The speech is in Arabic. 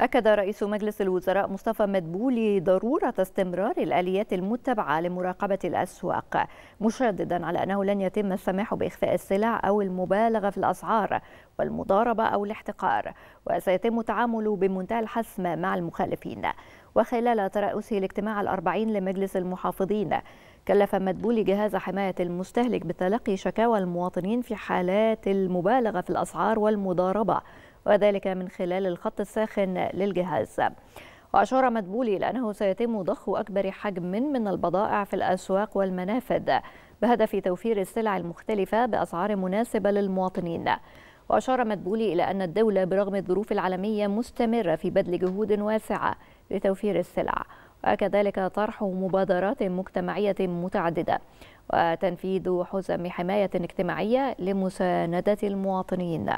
أكد رئيس مجلس الوزراء مصطفى مدبولي ضرورة استمرار الآليات المتبعة لمراقبة الأسواق مشددا على أنه لن يتم السماح بإخفاء السلع أو المبالغة في الأسعار والمضاربة أو الاحتقار وسيتم التعامل بمنتهى الحسم مع المخالفين وخلال ترأسه الاجتماع الأربعين لمجلس المحافظين كلف مدبولي جهاز حماية المستهلك بتلقي شكاوى المواطنين في حالات المبالغة في الأسعار والمضاربة وذلك من خلال الخط الساخن للجهاز وأشار مدبولي إلى أنه سيتم ضخ أكبر حجم من البضائع في الأسواق والمنافذ بهدف توفير السلع المختلفة بأسعار مناسبة للمواطنين وأشار مدبولي إلى أن الدولة برغم الظروف العالمية مستمرة في بذل جهود واسعة لتوفير السلع وكذلك طرح مبادرات مجتمعية متعددة وتنفيذ حزم حماية اجتماعية لمساندة المواطنين